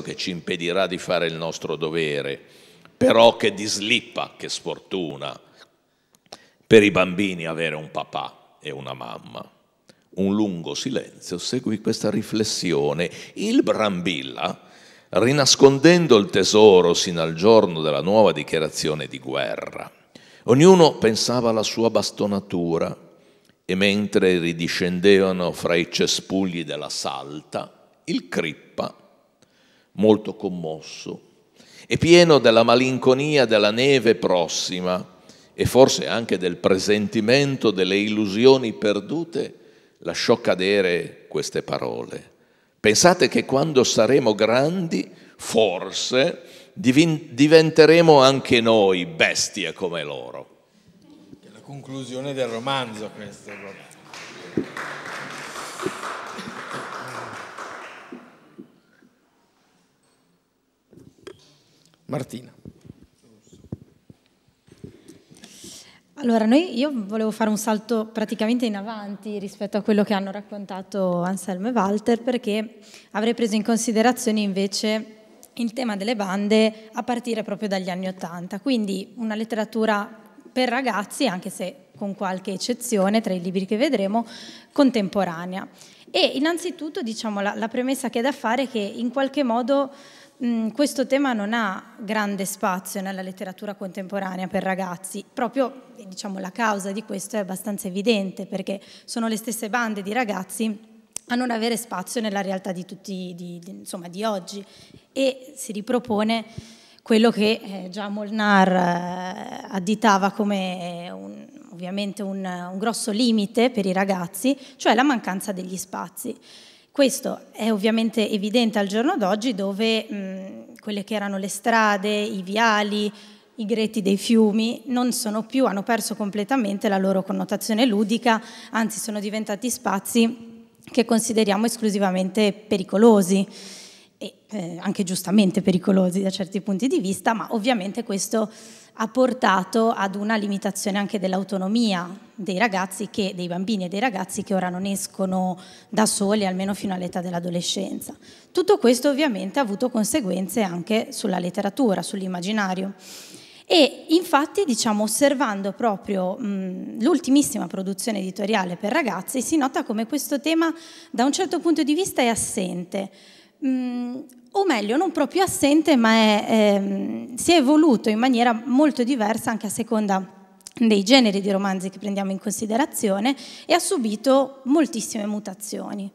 Certo che ci impedirà di fare il nostro dovere, però che dislippa, che sfortuna per i bambini avere un papà e una mamma. Un lungo silenzio seguì questa riflessione. Il Brambilla, rinascondendo il tesoro sino al giorno della nuova dichiarazione di guerra, ognuno pensava alla sua bastonatura e mentre ridiscendevano fra i cespugli della salta, il Crippa molto commosso e pieno della malinconia della neve prossima e forse anche del presentimento delle illusioni perdute, lasciò cadere queste parole. Pensate che quando saremo grandi, forse diventeremo anche noi bestie come loro. È la conclusione del romanzo questo. questa. Martina. Allora, noi, io volevo fare un salto praticamente in avanti rispetto a quello che hanno raccontato Anselmo e Walter, perché avrei preso in considerazione invece il tema delle bande a partire proprio dagli anni Ottanta, quindi una letteratura per ragazzi, anche se con qualche eccezione tra i libri che vedremo, contemporanea. E innanzitutto diciamo, la, la premessa che è da fare è che in qualche modo Mm, questo tema non ha grande spazio nella letteratura contemporanea per ragazzi, proprio eh, diciamo, la causa di questo è abbastanza evidente perché sono le stesse bande di ragazzi a non avere spazio nella realtà di, tutti, di, di, insomma, di oggi e si ripropone quello che eh, già Molnar eh, additava come un, ovviamente un, un grosso limite per i ragazzi, cioè la mancanza degli spazi. Questo è ovviamente evidente al giorno d'oggi dove mh, quelle che erano le strade, i viali, i greti dei fiumi non sono più, hanno perso completamente la loro connotazione ludica, anzi sono diventati spazi che consideriamo esclusivamente pericolosi e eh, anche giustamente pericolosi da certi punti di vista, ma ovviamente questo ha portato ad una limitazione anche dell'autonomia dei ragazzi, che, dei bambini e dei ragazzi che ora non escono da soli, almeno fino all'età dell'adolescenza. Tutto questo ovviamente ha avuto conseguenze anche sulla letteratura, sull'immaginario. E infatti, diciamo, osservando proprio l'ultimissima produzione editoriale per ragazzi, si nota come questo tema da un certo punto di vista è assente. Mh, o meglio, non proprio assente, ma è, ehm, si è evoluto in maniera molto diversa anche a seconda dei generi di romanzi che prendiamo in considerazione e ha subito moltissime mutazioni.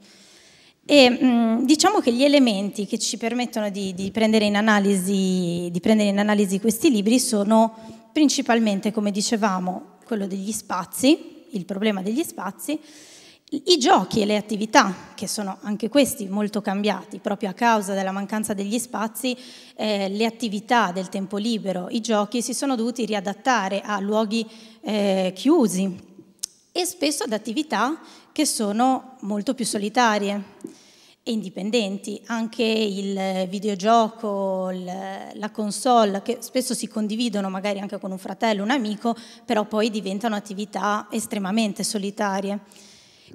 E, mm, diciamo che gli elementi che ci permettono di, di, prendere analisi, di prendere in analisi questi libri sono principalmente, come dicevamo, quello degli spazi, il problema degli spazi, i giochi e le attività, che sono anche questi molto cambiati, proprio a causa della mancanza degli spazi, eh, le attività del tempo libero, i giochi si sono dovuti riadattare a luoghi eh, chiusi e spesso ad attività che sono molto più solitarie e indipendenti. Anche il videogioco, la console, che spesso si condividono magari anche con un fratello, un amico, però poi diventano attività estremamente solitarie.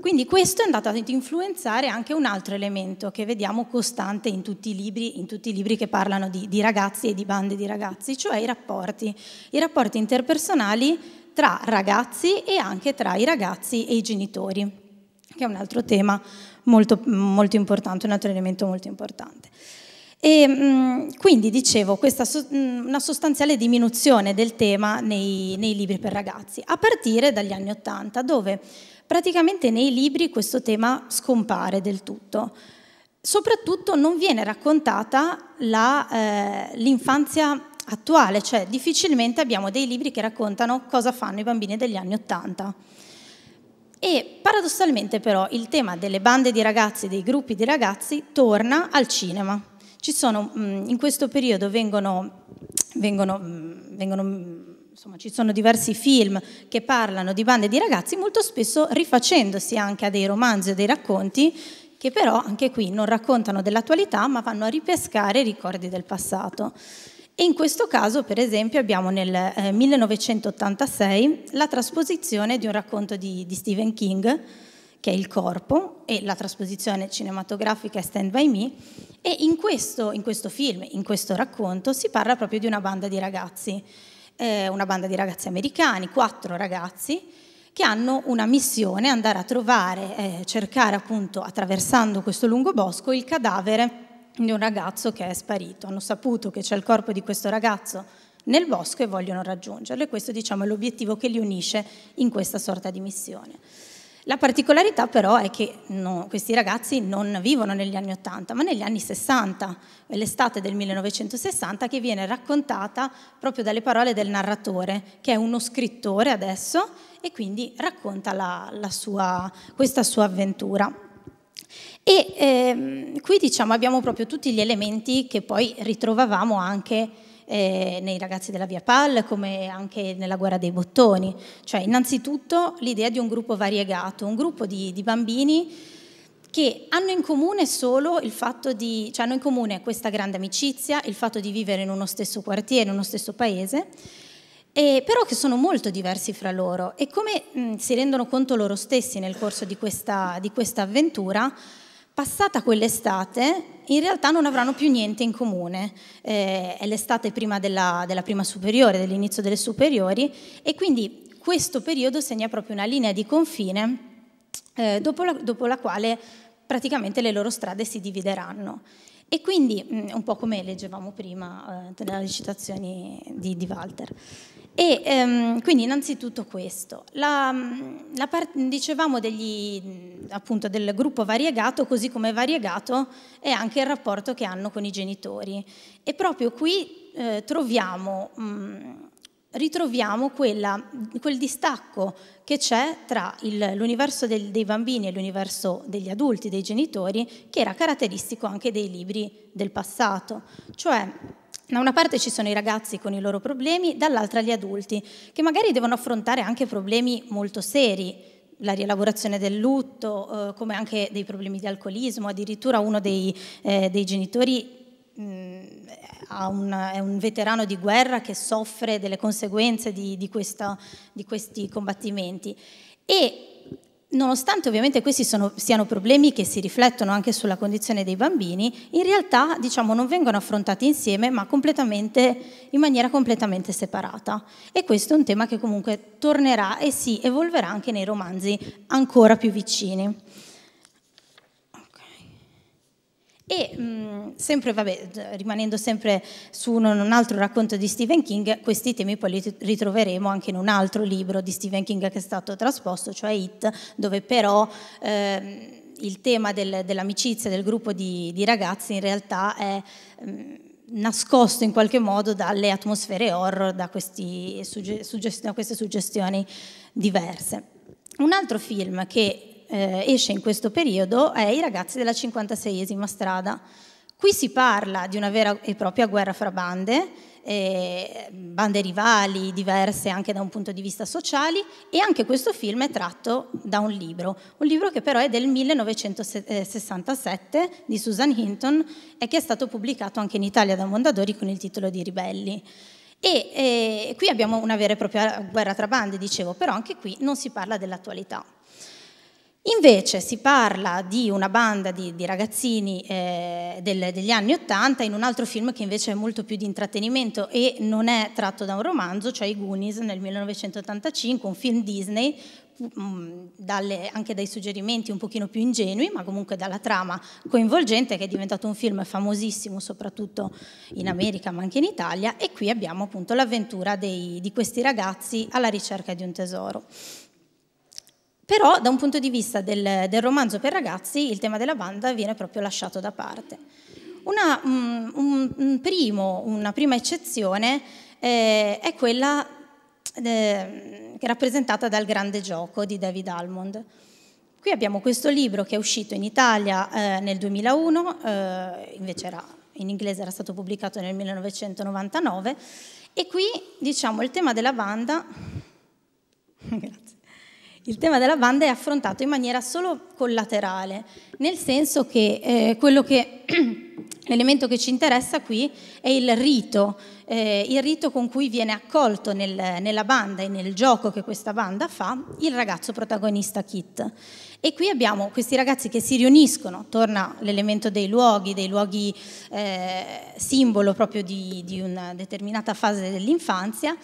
Quindi questo è andato ad influenzare anche un altro elemento che vediamo costante in tutti i libri, tutti i libri che parlano di, di ragazzi e di bande di ragazzi, cioè i rapporti, i rapporti interpersonali tra ragazzi e anche tra i ragazzi e i genitori, che è un altro tema molto, molto importante, un altro elemento molto importante. E, quindi dicevo, questa una sostanziale diminuzione del tema nei, nei libri per ragazzi, a partire dagli anni Ottanta, dove praticamente nei libri questo tema scompare del tutto. Soprattutto non viene raccontata la, eh, l'infanzia attuale, cioè difficilmente abbiamo dei libri che raccontano cosa fanno i bambini degli anni Ottanta. E paradossalmente però il tema delle bande di ragazzi, dei gruppi di ragazzi, torna al cinema. Sono, mm, in questo periodo vengono, vengono, mm, vengono mm, insomma, ci sono diversi film che parlano di bande di ragazzi, molto spesso rifacendosi anche a dei romanzi o dei racconti che però anche qui non raccontano dell'attualità ma vanno a ripescare i ricordi del passato. E in questo caso, per esempio, abbiamo nel eh, 1986 la trasposizione di un racconto di, di Stephen King, che è Il corpo, e la trasposizione cinematografica è Stand by Me, e in questo, in questo film, in questo racconto, si parla proprio di una banda di ragazzi eh, una banda di ragazzi americani, quattro ragazzi, che hanno una missione, andare a trovare, eh, cercare appunto attraversando questo lungo bosco il cadavere di un ragazzo che è sparito. Hanno saputo che c'è il corpo di questo ragazzo nel bosco e vogliono raggiungerlo e questo diciamo, è l'obiettivo che li unisce in questa sorta di missione. La particolarità però è che no, questi ragazzi non vivono negli anni 80, ma negli anni 60, l'estate del 1960 che viene raccontata proprio dalle parole del narratore, che è uno scrittore adesso e quindi racconta la, la sua, questa sua avventura. E ehm, qui diciamo abbiamo proprio tutti gli elementi che poi ritrovavamo anche eh, nei ragazzi della Via Pal come anche nella guerra dei bottoni. Cioè innanzitutto l'idea di un gruppo variegato, un gruppo di, di bambini che hanno in comune solo il fatto di, cioè hanno in comune questa grande amicizia, il fatto di vivere in uno stesso quartiere, in uno stesso paese, e, però che sono molto diversi fra loro e come mh, si rendono conto loro stessi nel corso di questa, di questa avventura, Passata quell'estate, in realtà non avranno più niente in comune. Eh, è l'estate prima della, della prima superiore, dell'inizio delle superiori, e quindi questo periodo segna proprio una linea di confine eh, dopo, la, dopo, la, quale praticamente le loro strade si divideranno. E quindi, mm, un po' come leggevamo prima eh, nelle citazioni di, di Walter. E ehm, quindi innanzitutto questo, la, mm, la dicevamo degli, mm, appunto, del gruppo variegato, così come variegato è anche il rapporto che hanno con i genitori. E proprio qui eh, troviamo, mh, mm, ritroviamo quella, quel distacco che c'è tra l'universo dei bambini e l'universo degli adulti, dei genitori, che era caratteristico anche dei libri del passato. Cioè, da una parte ci sono i ragazzi con i loro problemi, dall'altra gli adulti, che magari devono affrontare anche problemi molto seri, la rielaborazione del lutto, eh, come anche dei problemi di alcolismo, addirittura uno dei, eh, dei genitori mh, mm, un, è un veterano di guerra che soffre delle conseguenze di, di, questa, di questi combattimenti. E Nonostante ovviamente questi sono, siano problemi che si riflettono anche sulla condizione dei bambini, in realtà diciamo, non vengono affrontati insieme ma in maniera completamente separata. E questo è un tema che comunque tornerà e si evolverà anche nei romanzi ancora più vicini. E mh, sempre, vabbè, rimanendo sempre su un, un, altro racconto di Stephen King, questi temi poi li ritroveremo anche in un altro libro di Stephen King che è stato trasposto, cioè It, dove però... Ehm, il tema del, dell'amicizia del gruppo di, di, ragazzi in realtà è mh, nascosto in qualche modo dalle atmosfere horror, da, questi, sugge, suggest, da queste suggestioni diverse. Un altro film che eh, esce in questo periodo è I ragazzi della 56esima strada. Qui si parla di una vera e propria guerra fra bande, eh, bande rivali, diverse anche da un punto di vista sociale e anche questo film è tratto da un libro, un libro che però è del 1967 di Susan Hinton e che è stato pubblicato anche in Italia da Mondadori con il titolo di Ribelli. E eh, qui abbiamo una vera e propria guerra tra bande, dicevo, però anche qui non si parla dell'attualità. Invece si parla di una banda di, di ragazzini eh, del, degli anni Ottanta in un altro film che invece è molto più di intrattenimento e non è tratto da un romanzo, cioè i Goonies nel 1985, un film Disney, mm, dalle, anche dai suggerimenti un pochino più ingenui, ma comunque dalla trama coinvolgente che è diventato un film famosissimo soprattutto in America ma anche in Italia e qui abbiamo appunto l'avventura dei, di questi ragazzi alla ricerca di un tesoro però da un punto di vista del, del romanzo per ragazzi il tema della banda viene proprio lasciato da parte. Una, mm, un, un primo, una prima eccezione eh, è quella eh, rappresentata dal grande gioco di David Almond. Qui abbiamo questo libro che è uscito in Italia eh, nel 2001, eh, invece era, in inglese era stato pubblicato nel 1999, e qui diciamo il tema della banda... Grazie il tema della banda è affrontato in maniera solo collaterale, nel senso che, eh, che l'elemento che ci interessa qui è il rito, eh, il rito con cui viene accolto nel, nella banda e nel gioco che questa banda fa il ragazzo protagonista Kit. E qui abbiamo questi ragazzi che si riuniscono, torna l'elemento dei luoghi, dei luoghi eh, simbolo proprio di, di una determinata fase dell'infanzia,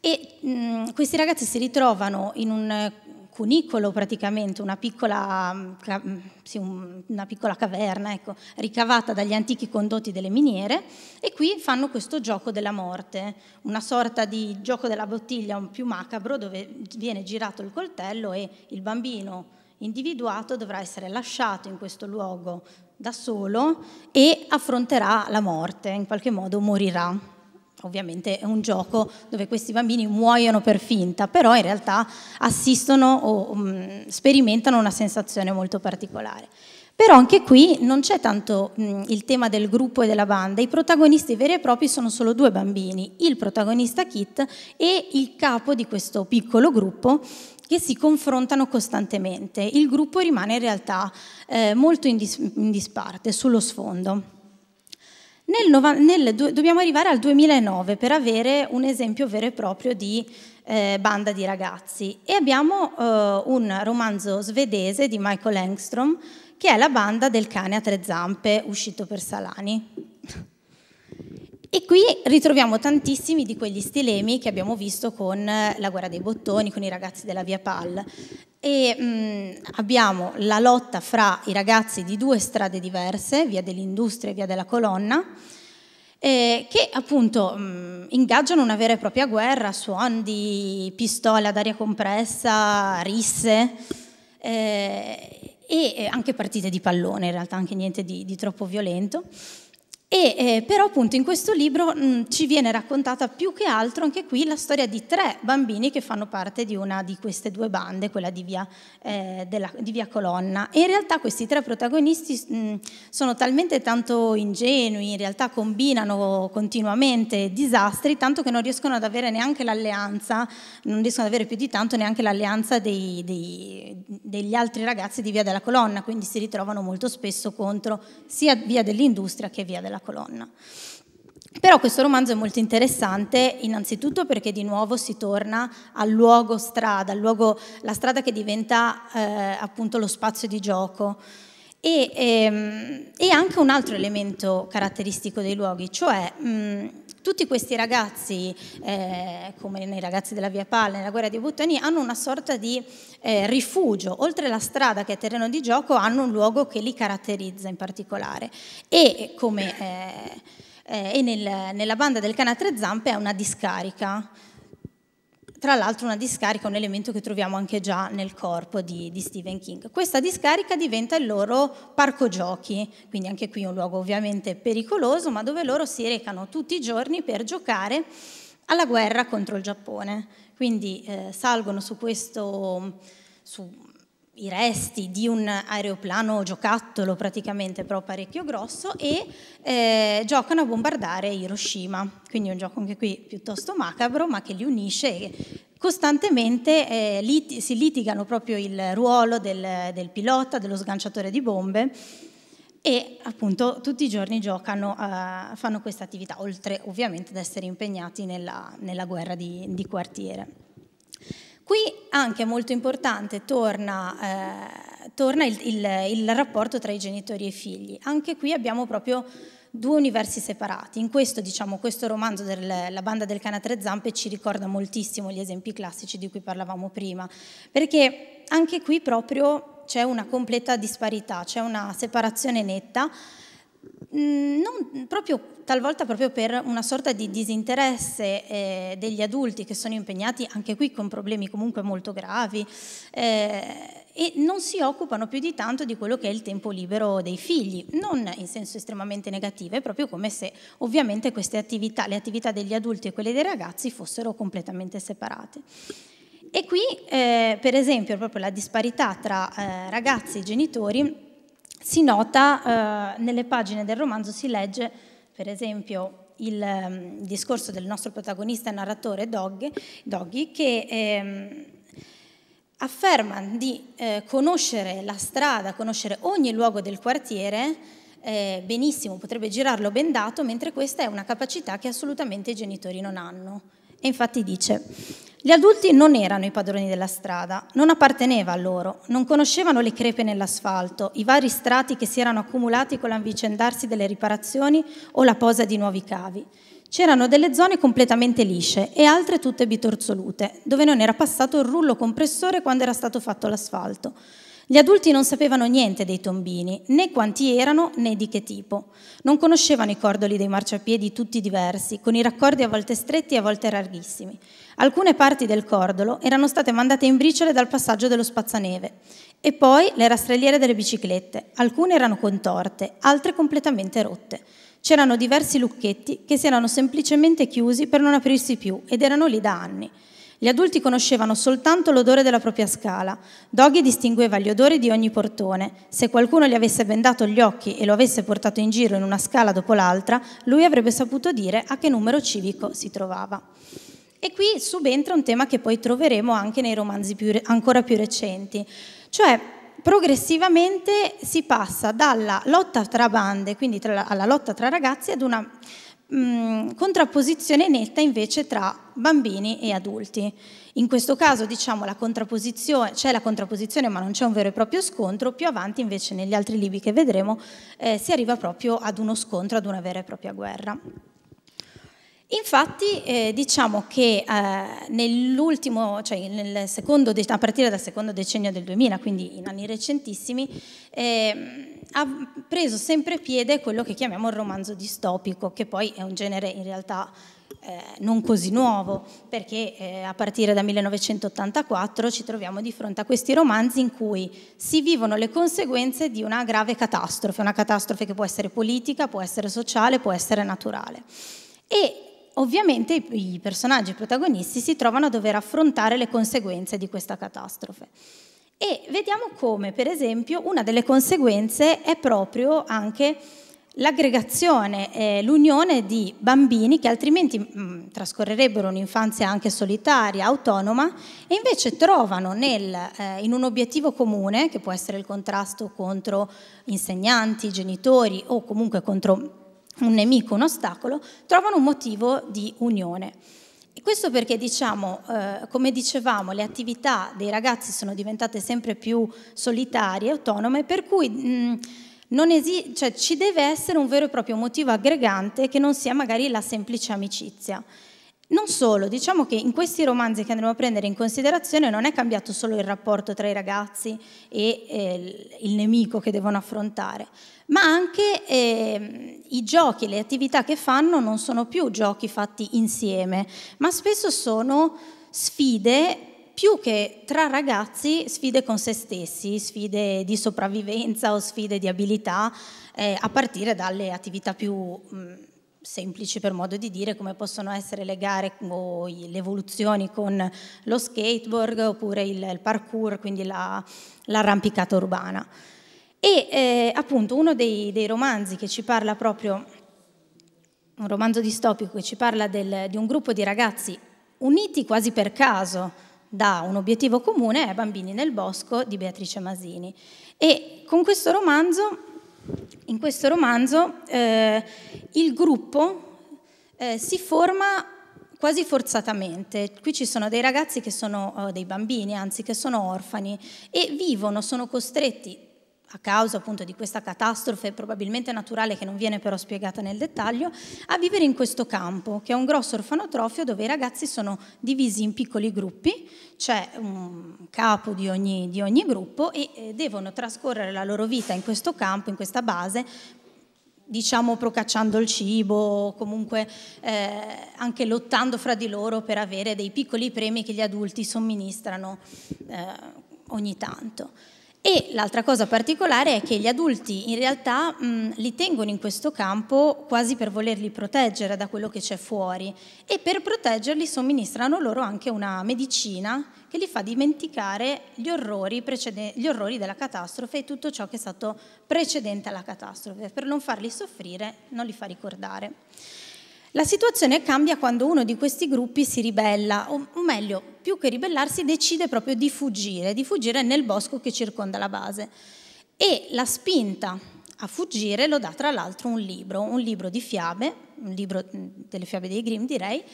e mh, mm, questi ragazzi si ritrovano in un cunicolo praticamente, una piccola, mm, mm, sì, una piccola caverna ecco, ricavata dagli antichi condotti delle miniere e qui fanno questo gioco della morte, una sorta di gioco della bottiglia un più macabro dove viene girato il coltello e il bambino individuato dovrà essere lasciato in questo luogo da solo e affronterà la morte, in qualche modo morirà ovviamente è un gioco dove questi bambini muoiono per finta, però in realtà assistono o um, sperimentano una sensazione molto particolare. Però anche qui non c'è tanto mh, mm, il tema del gruppo e della banda, i protagonisti veri e propri sono solo due bambini, il protagonista Kit e il capo di questo piccolo gruppo che si confrontano costantemente. Il gruppo rimane in realtà eh, molto in, dis in disparte, sullo sfondo. Nel, nel, dobbiamo arrivare al 2009 per avere un esempio vero e proprio di eh, banda di ragazzi e abbiamo eh, un romanzo svedese di Michael Engstrom che è La banda del cane a tre zampe uscito per Salani. E qui ritroviamo tantissimi di quegli stilemi che abbiamo visto con eh, La guerra dei bottoni, con i ragazzi della Via Pal e mh, mm, abbiamo la lotta fra i ragazzi di due strade diverse, via dell'industria e via della colonna, eh, che appunto mh, mm, ingaggiano una vera e propria guerra, suoni di pistola ad aria compressa, risse eh, e anche partite di pallone, in realtà anche niente di, di troppo violento. E, eh, però appunto in questo libro mh, mm, ci viene raccontata più che altro anche qui la storia di tre bambini che fanno parte di una di queste due bande, quella di Via, eh, della, di via Colonna. E in realtà questi tre protagonisti mh, mm, sono talmente tanto ingenui, in realtà combinano continuamente disastri, tanto che non riescono ad avere neanche l'alleanza, non riescono ad avere più di tanto neanche l'alleanza dei, dei, degli altri ragazzi di Via della Colonna, quindi si ritrovano molto spesso contro sia Via dell'Industria che Via della colonna. Però questo romanzo è molto interessante innanzitutto perché di nuovo si torna al luogo strada, al luogo, la strada che diventa eh, appunto lo spazio di gioco. E, ehm, e, anche un altro elemento caratteristico dei luoghi, cioè mh, tutti questi ragazzi, eh, come nei ragazzi della Via Palla, nella guerra dei Buttoni, hanno una sorta di eh, rifugio, oltre la strada che è terreno di gioco, hanno un luogo che li caratterizza in particolare. E come... Eh, eh, e nel, nella banda del cane tre zampe è una discarica tra l'altro una discarica un elemento che troviamo anche già nel corpo di, di, Stephen King. Questa discarica diventa il loro parco giochi, quindi anche qui un luogo ovviamente pericoloso, ma dove loro si recano tutti i giorni per giocare alla guerra contro il Giappone. Quindi eh, salgono su questo, su i resti di un aeroplano giocattolo praticamente, però parecchio grosso, e eh, giocano a bombardare Hiroshima. Quindi un gioco anche qui piuttosto macabro, ma che li unisce e costantemente eh, lit si litigano proprio il ruolo del, del pilota, dello sganciatore di bombe e appunto tutti i giorni giocano, a, eh, fanno questa attività, oltre ovviamente ad essere impegnati nella, nella guerra di, di quartiere. Qui anche molto importante torna, eh, torna il, il, il rapporto tra i genitori e i figli. Anche qui abbiamo proprio due universi separati. In questo, diciamo, questo romanzo della banda del cane a tre zampe ci ricorda moltissimo gli esempi classici di cui parlavamo prima, perché anche qui proprio c'è una completa disparità, c'è una separazione netta Mm, non, proprio, talvolta proprio per una sorta di disinteresse eh, degli adulti che sono impegnati anche qui con problemi comunque molto gravi eh, e non si occupano più di tanto di quello che è il tempo libero dei figli, non in senso estremamente negativo, è proprio come se ovviamente queste attività, le attività degli adulti e quelle dei ragazzi fossero completamente separate. E qui, eh, per esempio, proprio la disparità tra eh, ragazzi e genitori si nota, eh, nelle pagine del romanzo si legge, per esempio, il um, discorso del nostro protagonista e narratore Doggy, Doggy che ehm, afferma di eh, conoscere la strada, conoscere ogni luogo del quartiere eh, benissimo, potrebbe girarlo bendato, mentre questa è una capacità che assolutamente i genitori non hanno. E infatti dice, gli adulti non erano i padroni della strada, non apparteneva a loro, non conoscevano le crepe nell'asfalto, i vari strati che si erano accumulati con l'avvicendarsi delle riparazioni o la posa di nuovi cavi. C'erano delle zone completamente lisce e altre tutte bitorzolute, dove non era passato il rullo compressore quando era stato fatto l'asfalto. Gli adulti non sapevano niente dei tombini, né quanti erano né di che tipo. Non conoscevano i cordoli dei marciapiedi tutti diversi, con i raccordi a volte stretti e a volte larghissimi. Alcune parti del cordolo erano state mandate in briciole dal passaggio dello spazzaneve. E poi le rastrelliere delle biciclette. Alcune erano contorte, altre completamente rotte. C'erano diversi lucchetti che si erano semplicemente chiusi per non aprirsi più ed erano lì da anni. Gli adulti conoscevano soltanto l'odore della propria scala. Doggy distingueva gli odori di ogni portone. Se qualcuno gli avesse bendato gli occhi e lo avesse portato in giro in una scala dopo l'altra, lui avrebbe saputo dire a che numero civico si trovava. E qui subentra un tema che poi troveremo anche nei romanzi più, ancora più recenti, cioè progressivamente si passa dalla lotta tra bande, quindi tra, alla lotta tra ragazzi, ad una Mm, contrapposizione netta invece tra bambini e adulti. In questo caso diciamo, la c'è la contrapposizione ma non c'è un vero e proprio scontro, più avanti invece negli altri libri che vedremo eh, si arriva proprio ad uno scontro, ad una vera e propria guerra. Infatti eh, diciamo che eh, cioè nel secondo, a partire dal secondo decennio del 2000, quindi in anni recentissimi, eh, ha preso sempre piede quello che chiamiamo il romanzo distopico, che poi è un genere in realtà eh, non così nuovo, perché eh, a partire da 1984 ci troviamo di fronte a questi romanzi in cui si vivono le conseguenze di una grave catastrofe, una catastrofe che può essere politica, può essere sociale, può essere naturale. E ovviamente i personaggi protagonisti si trovano a dover affrontare le conseguenze di questa catastrofe. E vediamo come, per esempio, una delle conseguenze è proprio anche l'aggregazione, eh, l'unione di bambini che altrimenti mh, mm, trascorrerebbero un'infanzia anche solitaria, autonoma, e invece trovano nel, eh, in un obiettivo comune, che può essere il contrasto contro insegnanti, genitori o comunque contro un nemico, un ostacolo, trovano un motivo di unione. E questo perché, diciamo, eh, come dicevamo, le attività dei ragazzi sono diventate sempre più solitarie, autonome, per cui... Mh, mm, cioè, ci deve essere un vero e proprio motivo aggregante che non sia magari la semplice amicizia. Non solo, diciamo che in questi romanzi che andremo a prendere in considerazione non è cambiato solo il rapporto tra i ragazzi e eh, il nemico che devono affrontare, ma anche eh, i giochi, le attività che fanno non sono più giochi fatti insieme, ma spesso sono sfide più che tra ragazzi, sfide con se stessi, sfide di sopravvivenza o sfide di abilità, eh, a partire dalle attività più... Mh, mm, semplici per modo di dire come possono essere le gare o le evoluzioni con lo skateboard oppure il, parkour, quindi la, l'arrampicata urbana. E eh, appunto uno dei, dei, romanzi che ci parla proprio, un romanzo distopico che ci parla del, di un gruppo di ragazzi uniti quasi per caso da un obiettivo comune è eh, Bambini nel bosco di Beatrice Masini. E con questo romanzo in questo romanzo eh, il gruppo eh, si forma quasi forzatamente. Qui ci sono dei ragazzi che sono oh, dei bambini, anzi che sono orfani e vivono, sono costretti a causa appunto di questa catastrofe probabilmente naturale che non viene però spiegata nel dettaglio, a vivere in questo campo, che è un grosso orfanotrofio dove i ragazzi sono divisi in piccoli gruppi, c'è un capo di ogni, di ogni gruppo e eh, devono trascorrere la loro vita in questo campo, in questa base, diciamo procacciando il cibo, comunque eh, anche lottando fra di loro per avere dei piccoli premi che gli adulti somministrano eh, ogni tanto. E l'altra cosa particolare è che gli adulti in realtà mh, mm, li tengono in questo campo quasi per volerli proteggere da quello che c'è fuori e per proteggerli somministrano loro anche una medicina che li fa dimenticare gli orrori, precede- gli orrori della catastrofe e tutto ciò che è stato precedente alla catastrofe, per non farli soffrire, non li fa ricordare. La situazione cambia quando uno di questi gruppi si ribella, o meglio, più che ribellarsi, decide proprio di fuggire, di fuggire nel bosco che circonda la base. E la spinta a fuggire lo dà tra l'altro un libro, un libro di fiabe, un libro mm, delle fiabe dei Grimm direi,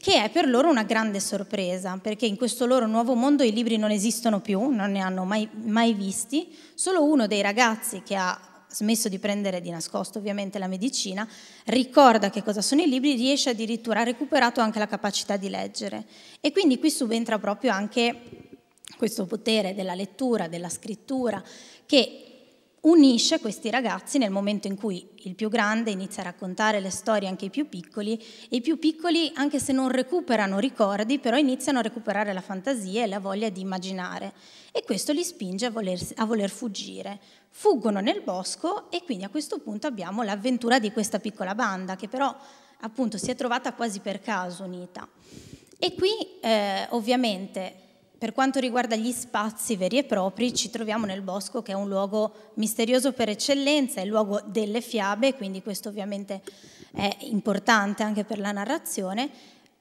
che è per loro una grande sorpresa, perché in questo loro nuovo mondo i libri non esistono più, non ne hanno mai, mai visti, solo uno dei ragazzi che ha smesso di prendere di nascosto ovviamente la medicina, ricorda che cosa sono i libri, riesce addirittura, ha recuperato anche la capacità di leggere. E quindi qui subentra proprio anche questo potere della lettura, della scrittura, che unisce questi ragazzi nel momento in cui il più grande inizia a raccontare le storie anche ai più piccoli e i più piccoli, anche se non recuperano ricordi, però iniziano a recuperare la fantasia e la voglia di immaginare e questo li spinge a voler, a voler fuggire. Fuggono nel bosco e quindi a questo punto abbiamo l'avventura di questa piccola banda che però appunto si è trovata quasi per caso unita. E qui eh, ovviamente per quanto riguarda gli spazi veri e propri, ci troviamo nel bosco che è un luogo misterioso per eccellenza, è il luogo delle fiabe, quindi questo ovviamente è importante anche per la narrazione.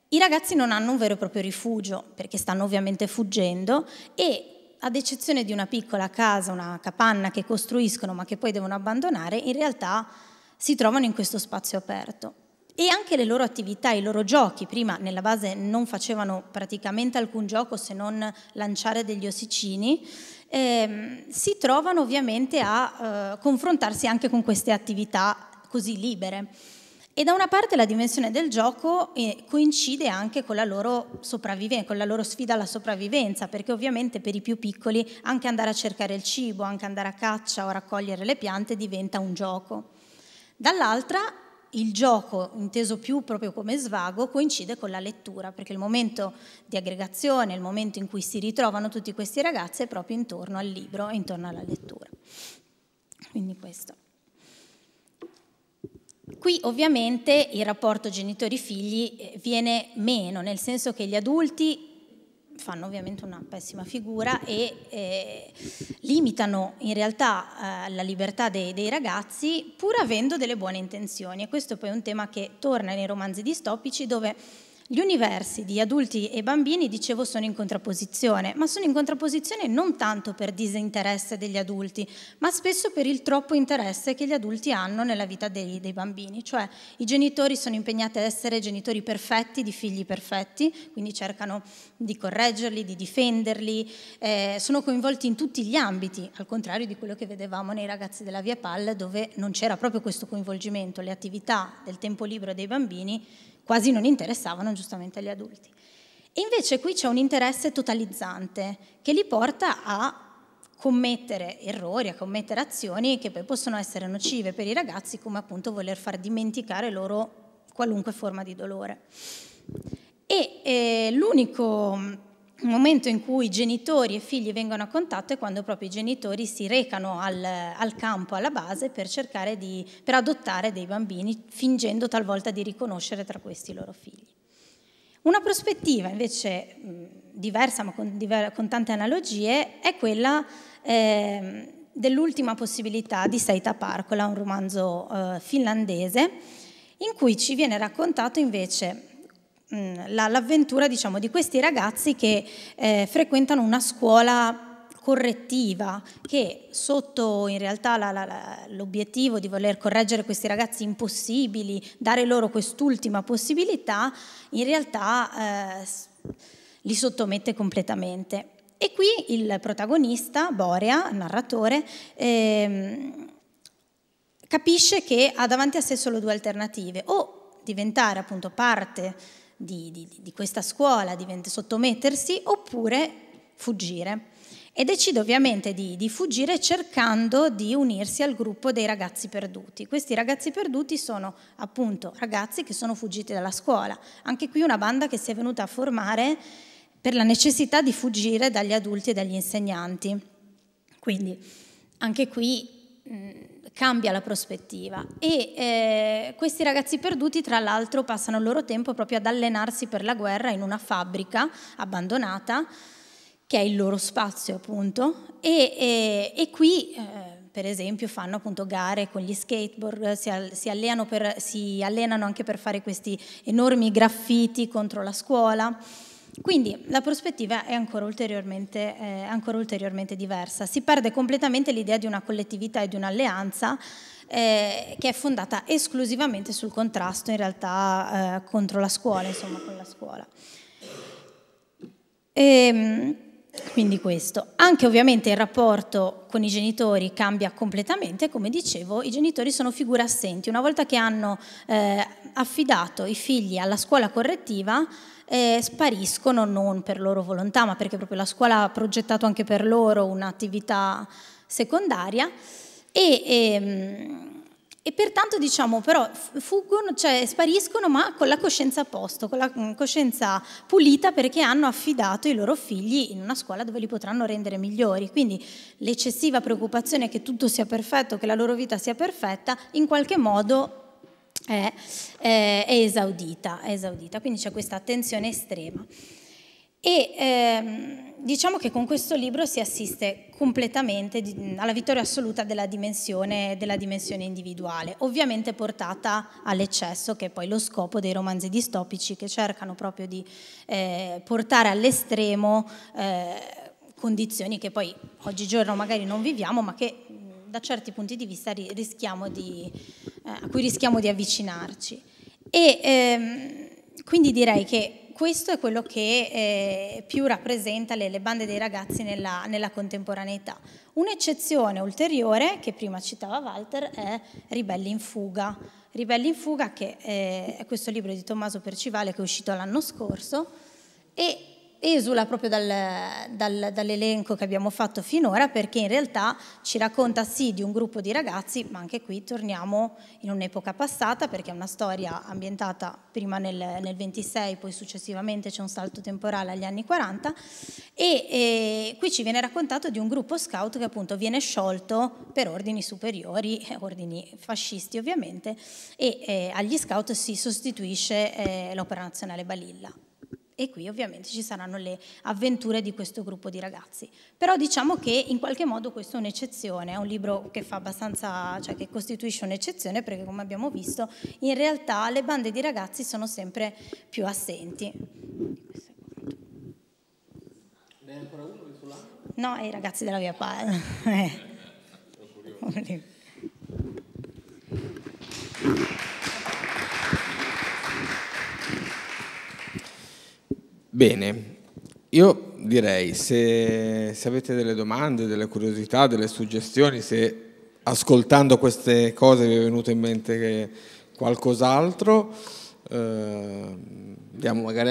I ragazzi non hanno un vero e proprio rifugio, perché stanno ovviamente fuggendo e ad eccezione di una piccola casa, una capanna che costruiscono ma che poi devono abbandonare, in realtà si trovano in questo spazio aperto e anche le loro attività, i loro giochi. Prima nella base non facevano praticamente alcun gioco se non lanciare degli ossicini. Ehm, si trovano ovviamente a eh, confrontarsi anche con queste attività così libere. E da una parte la dimensione del gioco eh, coincide anche con la, loro con la, loro sfida alla sopravvivenza, perché ovviamente per i più piccoli anche andare a cercare il cibo, anche andare a caccia o raccogliere le piante diventa un gioco. Dall'altra il gioco, inteso più proprio come svago, coincide con la lettura, perché il momento di aggregazione, il momento in cui si ritrovano tutti questi ragazzi è proprio intorno al libro, intorno alla lettura. Quindi questo. Qui ovviamente il rapporto genitori-figli eh, viene meno, nel senso che gli adulti fanno ovviamente una pessima figura e eh, limitano in realtà eh, la libertà dei, dei, ragazzi pur avendo delle buone intenzioni e questo poi è un tema che torna nei romanzi distopici dove gli universi di adulti e bambini, dicevo, sono in contrapposizione, ma sono in contrapposizione non tanto per disinteresse degli adulti, ma spesso per il troppo interesse che gli adulti hanno nella vita dei, dei bambini, cioè i genitori sono impegnati ad essere genitori perfetti di figli perfetti, quindi cercano di correggerli, di difenderli, eh, sono coinvolti in tutti gli ambiti, al contrario di quello che vedevamo nei ragazzi della Via Pal, dove non c'era proprio questo coinvolgimento, le attività del tempo libero dei bambini quasi non interessavano giustamente agli adulti. E invece qui c'è un interesse totalizzante che li porta a commettere errori, a commettere azioni che poi possono essere nocive per i ragazzi, come appunto voler far dimenticare loro qualunque forma di dolore. E eh, l'unico il momento in cui genitori e figli vengono a contatto è quando proprio i genitori si recano al, al campo, alla base, per cercare di per adottare dei bambini, fingendo talvolta di riconoscere tra questi i loro figli. Una prospettiva invece diversa, ma con, con, tante analogie, è quella eh, dell'ultima possibilità di Seita Parkola, un romanzo eh, finlandese, in cui ci viene raccontato invece Mm, l'avventura diciamo, di questi ragazzi che eh, frequentano una scuola correttiva che sotto in realtà l'obiettivo di voler correggere questi ragazzi impossibili, dare loro quest'ultima possibilità, in realtà eh, li sottomette completamente. E qui il protagonista, Borea, narratore, eh, capisce che ha davanti a sé solo due alternative, o diventare appunto parte di, di, di questa scuola, diventa sottomettersi, oppure fuggire. E decide ovviamente di, di, fuggire cercando di unirsi al gruppo dei ragazzi perduti. Questi ragazzi perduti sono appunto ragazzi che sono fuggiti dalla scuola. Anche qui una banda che si è venuta a formare per la necessità di fuggire dagli adulti e dagli insegnanti. Quindi anche qui... Mh, cambia la prospettiva e eh, questi ragazzi perduti tra l'altro passano il loro tempo proprio ad allenarsi per la guerra in una fabbrica abbandonata che è il loro spazio appunto e, e, e qui eh, per esempio fanno appunto gare con gli skateboard, si, si, per, si allenano anche per fare questi enormi graffiti contro la scuola. Quindi la prospettiva è ancora ulteriormente, eh, ancora ulteriormente diversa. Si perde completamente l'idea di una collettività e di un'alleanza eh, che è fondata esclusivamente sul contrasto in realtà eh, contro la scuola, insomma con la scuola. E, ehm, quindi questo. Anche ovviamente il rapporto con i genitori cambia completamente, come dicevo i genitori sono figure assenti, una volta che hanno eh, affidato i figli alla scuola correttiva eh, spariscono non per loro volontà, ma perché proprio la scuola ha progettato anche per loro un'attività secondaria e, e, ehm, e, pertanto diciamo però fuggono, cioè spariscono ma con la coscienza a posto, con la mm, coscienza pulita perché hanno affidato i loro figli in una scuola dove li potranno rendere migliori. Quindi l'eccessiva preoccupazione che tutto sia perfetto, che la loro vita sia perfetta, in qualche modo è, è, è, esaudita, è esaudita, quindi c'è questa attenzione estrema. E ehm, diciamo che con questo libro si assiste completamente alla vittoria assoluta della dimensione, della dimensione individuale, ovviamente portata all'eccesso, che è poi lo scopo dei romanzi distopici che cercano proprio di eh, portare all'estremo eh, condizioni che poi oggigiorno magari non viviamo, ma che da certi punti di vista di, eh, a cui rischiamo di avvicinarci. E ehm, quindi direi che questo è quello che eh, più rappresenta le, le, bande dei ragazzi nella, nella contemporaneità. Un'eccezione ulteriore, che prima citava Walter, è Ribelli in fuga. Ribelli in fuga, che eh, è questo libro di Tommaso Percivale che è uscito l'anno scorso, e esula proprio dal, dal, dall'elenco che abbiamo fatto finora perché in realtà ci racconta sì di un gruppo di ragazzi, ma anche qui torniamo in un'epoca passata perché è una storia ambientata prima nel, nel 26, poi successivamente c'è un salto temporale agli anni 40 e, e qui ci viene raccontato di un gruppo scout che appunto viene sciolto per ordini superiori, eh, ordini fascisti ovviamente, e eh, agli scout si sostituisce eh, l'Opera Nazionale Balilla e qui ovviamente ci saranno le avventure di questo gruppo di ragazzi. Però diciamo che in qualche modo questo è un'eccezione, è un libro che, cioè che costituisce un'eccezione perché come abbiamo visto in realtà le bande di ragazzi sono sempre più assenti. Ne è ancora uno di No, è i ragazzi della via Pal. Sono curioso. Bene, io direi se, se, avete delle domande, delle curiosità, delle suggestioni, se ascoltando queste cose vi è venuto in mente qualcos'altro, eh, diamo magari...